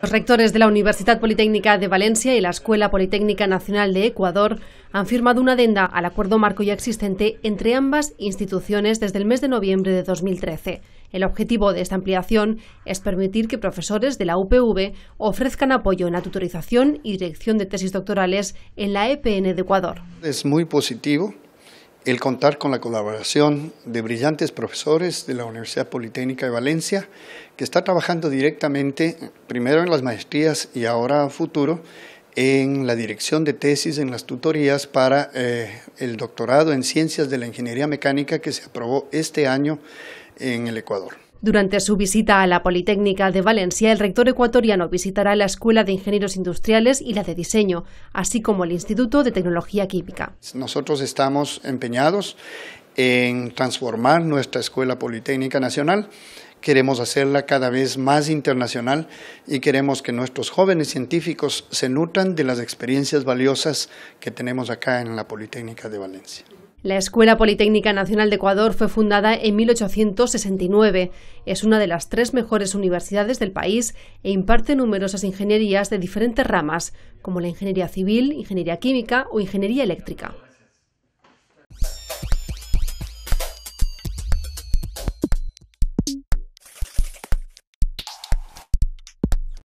Los rectores de la Universidad Politécnica de Valencia y la Escuela Politécnica Nacional de Ecuador han firmado una adenda al acuerdo marco ya existente entre ambas instituciones desde el mes de noviembre de 2013. El objetivo de esta ampliación es permitir que profesores de la UPV ofrezcan apoyo en la tutorización y dirección de tesis doctorales en la EPN de Ecuador. Es muy positivo el contar con la colaboración de brillantes profesores de la Universidad Politécnica de Valencia, que está trabajando directamente, primero en las maestrías y ahora a futuro, en la dirección de tesis, en las tutorías para eh, el doctorado en Ciencias de la Ingeniería Mecánica que se aprobó este año en el Ecuador. Durante su visita a la Politécnica de Valencia, el rector ecuatoriano visitará la Escuela de Ingenieros Industriales y la de Diseño, así como el Instituto de Tecnología Química. Nosotros estamos empeñados en transformar nuestra Escuela Politécnica Nacional queremos hacerla cada vez más internacional y queremos que nuestros jóvenes científicos se nutran de las experiencias valiosas que tenemos acá en la Politécnica de Valencia. La Escuela Politécnica Nacional de Ecuador fue fundada en 1869. Es una de las tres mejores universidades del país e imparte numerosas ingenierías de diferentes ramas, como la ingeniería civil, ingeniería química o ingeniería eléctrica.